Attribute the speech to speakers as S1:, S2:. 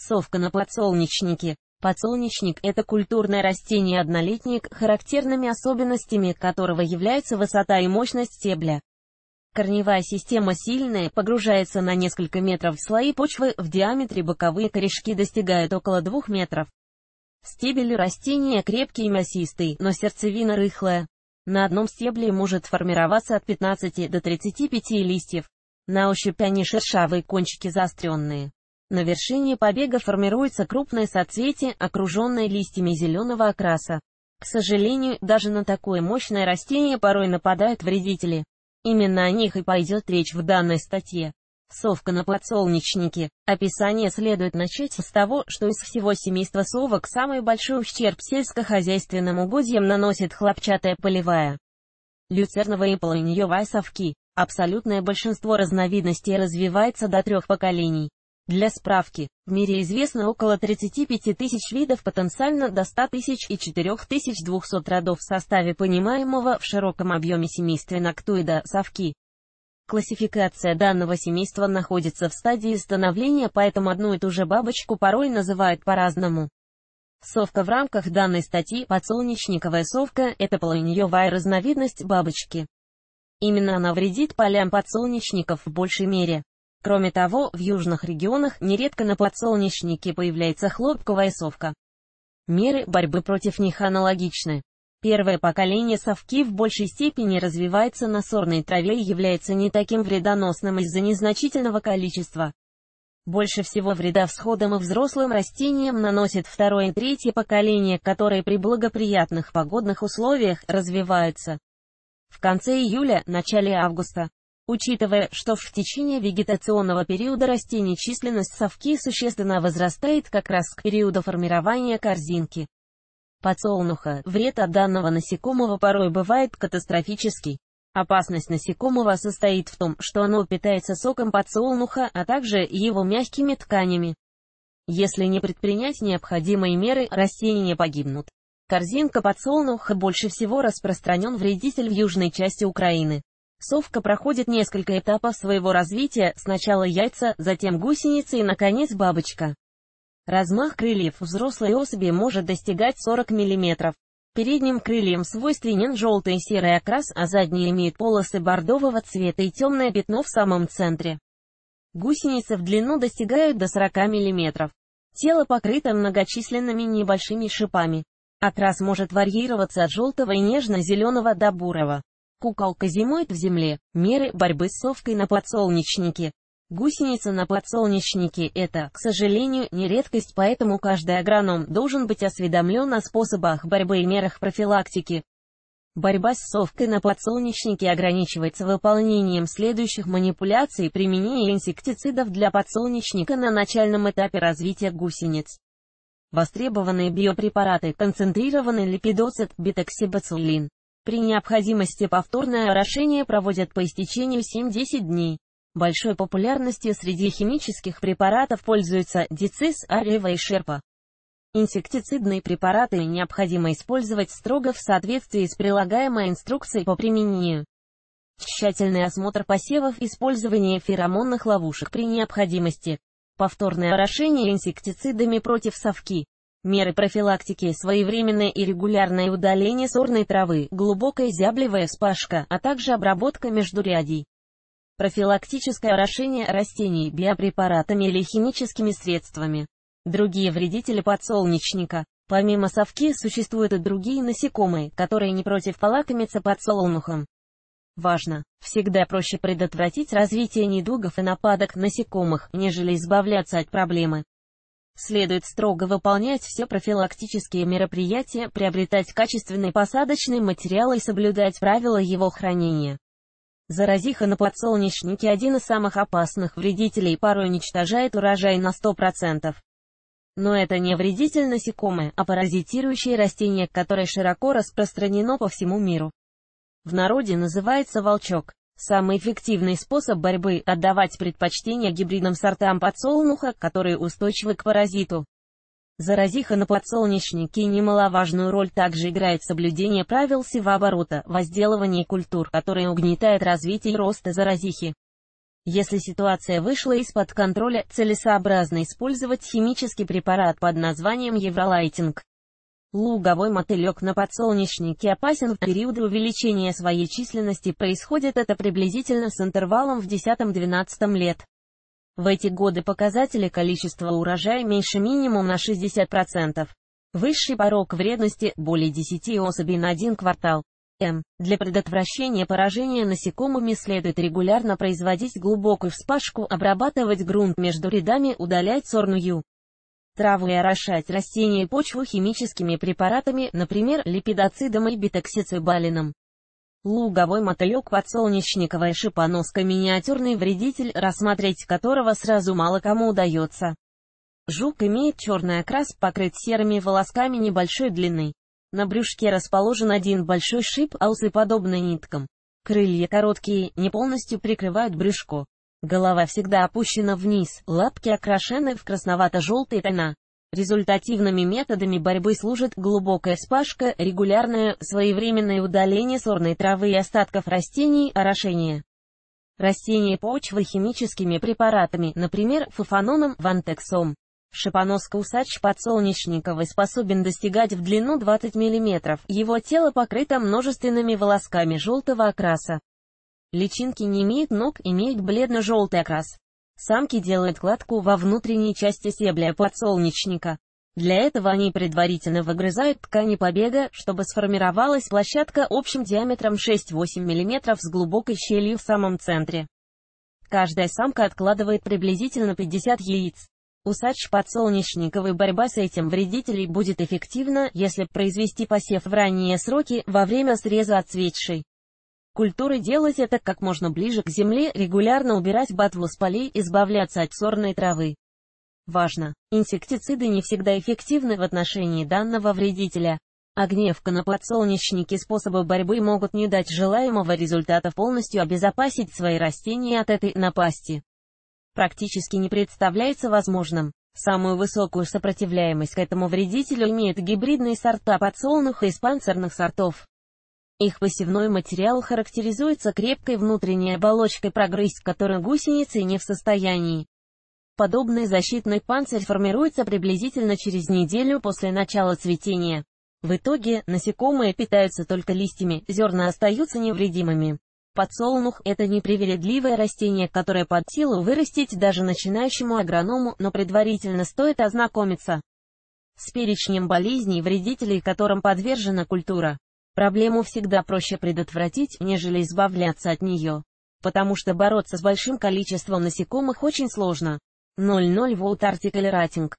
S1: Совка на подсолнечнике. Подсолнечник – это культурное растение-однолетник, характерными особенностями которого являются высота и мощность стебля. Корневая система сильная, погружается на несколько метров в слои почвы, в диаметре боковые корешки достигают около 2 метров. Стебель растения крепкий и мясистый, но сердцевина рыхлая. На одном стебле может формироваться от 15 до 35 листьев. На ощупь они шершавые, кончики заостренные. На вершине побега формируется крупное соцветие, окруженное листьями зеленого окраса. К сожалению, даже на такое мощное растение порой нападают вредители. Именно о них и пойдет речь в данной статье. Совка на подсолнечнике. Описание следует начать с того, что из всего семейства совок самый большой ущерб сельскохозяйственным угодьям наносит хлопчатая полевая. Люцерновая и полыньевая совки. Абсолютное большинство разновидностей развивается до трех поколений. Для справки, в мире известно около 35 тысяч видов, потенциально до 100 тысяч и 4200 родов в составе понимаемого в широком объеме семейства ноктоида совки. Классификация данного семейства находится в стадии становления, поэтому одну и ту же бабочку порой называют по-разному. Совка в рамках данной статьи «Подсолнечниковая совка» — это полыньевая разновидность бабочки. Именно она вредит полям подсолнечников в большей мере. Кроме того, в южных регионах нередко на подсолнечнике появляется хлопковая совка. Меры борьбы против них аналогичны. Первое поколение совки в большей степени развивается на сорной траве и является не таким вредоносным из-за незначительного количества. Больше всего вреда всходам и взрослым растениям наносит второе и третье поколение, которые при благоприятных погодных условиях развиваются. В конце июля, начале августа, Учитывая, что в течение вегетационного периода растений численность совки существенно возрастает как раз к периоду формирования корзинки подсолнуха, вред от данного насекомого порой бывает катастрофический. Опасность насекомого состоит в том, что оно питается соком подсолнуха, а также его мягкими тканями. Если не предпринять необходимые меры, растения погибнут. Корзинка подсолнуха больше всего распространен вредитель в южной части Украины. Совка проходит несколько этапов своего развития, сначала яйца, затем гусеницы и, наконец, бабочка. Размах крыльев взрослой особи может достигать 40 мм. Передним крыльям свойственен желтый и серый окрас, а задние имеют полосы бордового цвета и темное пятно в самом центре. Гусеницы в длину достигают до 40 мм. Тело покрыто многочисленными небольшими шипами. Окрас может варьироваться от желтого и нежно-зеленого до бурого. Куколка зимует в земле. Меры борьбы с совкой на подсолнечнике. Гусеница на подсолнечнике – это, к сожалению, не редкость, поэтому каждый агроном должен быть осведомлен о способах борьбы и мерах профилактики. Борьба с совкой на подсолнечнике ограничивается выполнением следующих манипуляций применение инсектицидов для подсолнечника на начальном этапе развития гусениц. Востребованные биопрепараты – концентрированный липидоцит, битоксибацилин. При необходимости повторное орошение проводят по истечению 7-10 дней. Большой популярностью среди химических препаратов пользуются дицис, арева и шерпа. Инсектицидные препараты необходимо использовать строго в соответствии с прилагаемой инструкцией по применению. Тщательный осмотр посевов, использование феромонных ловушек при необходимости, повторное орошение инсектицидами против совки. Меры профилактики – своевременное и регулярное удаление сорной травы, глубокая зяблевая вспашка, а также обработка междурядий. Профилактическое орошение растений биопрепаратами или химическими средствами. Другие вредители подсолнечника. Помимо совки существуют и другие насекомые, которые не против полакомиться подсолнухом. Важно! Всегда проще предотвратить развитие недугов и нападок насекомых, нежели избавляться от проблемы. Следует строго выполнять все профилактические мероприятия, приобретать качественный посадочный материал и соблюдать правила его хранения. Заразиха на подсолнечнике – один из самых опасных вредителей и порой уничтожает урожай на 100%. Но это не вредитель насекомые, а паразитирующие растения, которое широко распространено по всему миру. В народе называется волчок. Самый эффективный способ борьбы – отдавать предпочтение гибридным сортам подсолнуха, которые устойчивы к паразиту. Заразиха на подсолнечнике немаловажную роль также играет соблюдение правил севооборота, возделывание культур, которые угнетают развитие и роста заразихи. Если ситуация вышла из-под контроля, целесообразно использовать химический препарат под названием Евролайтинг. Луговой мотылек на подсолнечнике опасен в периоды увеличения своей численности, происходит это приблизительно с интервалом в 10-12 лет. В эти годы показатели количества урожая меньше минимум на 60%. Высший порог вредности – более 10 особей на один квартал. М. Для предотвращения поражения насекомыми следует регулярно производить глубокую вспашку, обрабатывать грунт между рядами, удалять сорную травы орошать растения и почву химическими препаратами, например, липидоцидом и битоксицибалином. Луговой мотылек подсолнечниковая шипоноска миниатюрный вредитель, рассмотреть которого сразу мало кому удается. Жук имеет черный окрас, покрыт серыми волосками небольшой длины. На брюшке расположен один большой шип, а усы подобны ниткам. Крылья короткие, не полностью прикрывают брюшко. Голова всегда опущена вниз, лапки окрашены в красновато-желтые тона. Результативными методами борьбы служит глубокая спашка, регулярное, своевременное удаление сорной травы и остатков растений, орошение. Растение почвы химическими препаратами, например, фуфаноном, вантексом. Шипоноска-усач подсолнечниковый способен достигать в длину 20 мм, его тело покрыто множественными волосками желтого окраса. Личинки не имеют ног, имеют бледно-желтый окрас. Самки делают кладку во внутренней части стебля подсолнечника. Для этого они предварительно выгрызают ткани побега, чтобы сформировалась площадка общим диаметром 6-8 мм с глубокой щелью в самом центре. Каждая самка откладывает приблизительно 50 яиц. Усадж подсолнечниковой борьба с этим вредителей будет эффективна, если произвести посев в ранние сроки во время среза отцветшей культуры делать это как можно ближе к земле, регулярно убирать ботву с полей, избавляться от сорной травы. Важно! Инсектициды не всегда эффективны в отношении данного вредителя. Огневка а на подсолнечнике способы борьбы могут не дать желаемого результата полностью обезопасить свои растения от этой напасти. Практически не представляется возможным. Самую высокую сопротивляемость к этому вредителю имеют гибридные сорта подсолнуха и спанцирных сортов. Их посевной материал характеризуется крепкой внутренней оболочкой прогрызть, которую гусеницы не в состоянии. Подобный защитный панцирь формируется приблизительно через неделю после начала цветения. В итоге, насекомые питаются только листьями, зерна остаются невредимыми. Подсолнух – это непривередливое растение, которое под силу вырастить даже начинающему агроному, но предварительно стоит ознакомиться с перечнем болезней, вредителей которым подвержена культура. Проблему всегда проще предотвратить, нежели избавляться от нее. Потому что бороться с большим количеством насекомых очень сложно. 00 Volt Article Rating